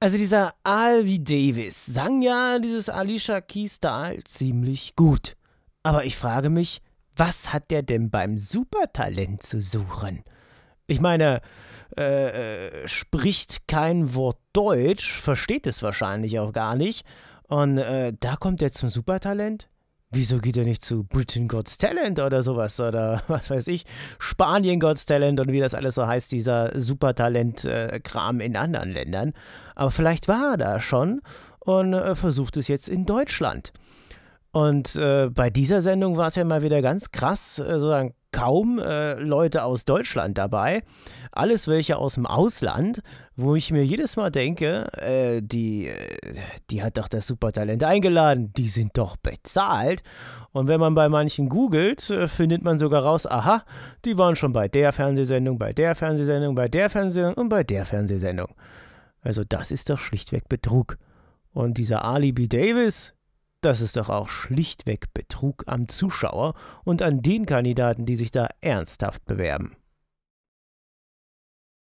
Also dieser Alvi Davis sang ja dieses Alicia Keys Dahl ziemlich gut. Aber ich frage mich, was hat der denn beim Supertalent zu suchen? Ich meine, äh, äh, spricht kein Wort Deutsch, versteht es wahrscheinlich auch gar nicht. Und äh, da kommt er zum Supertalent? wieso geht er nicht zu Britain God's Talent oder sowas oder was weiß ich, Spanien God's Talent und wie das alles so heißt, dieser Supertalent-Kram äh, in anderen Ländern. Aber vielleicht war er da schon und äh, versucht es jetzt in Deutschland. Und äh, bei dieser Sendung war es ja mal wieder ganz krass, äh, sozusagen kaum äh, Leute aus Deutschland dabei, alles welche aus dem Ausland, wo ich mir jedes Mal denke, äh, die, äh, die hat doch das Supertalent eingeladen, die sind doch bezahlt. Und wenn man bei manchen googelt, äh, findet man sogar raus, aha, die waren schon bei der Fernsehsendung, bei der Fernsehsendung, bei der Fernsehsendung und bei der Fernsehsendung. Also das ist doch schlichtweg Betrug. Und dieser Alibi Davis, das ist doch auch schlichtweg Betrug am Zuschauer und an den Kandidaten, die sich da ernsthaft bewerben.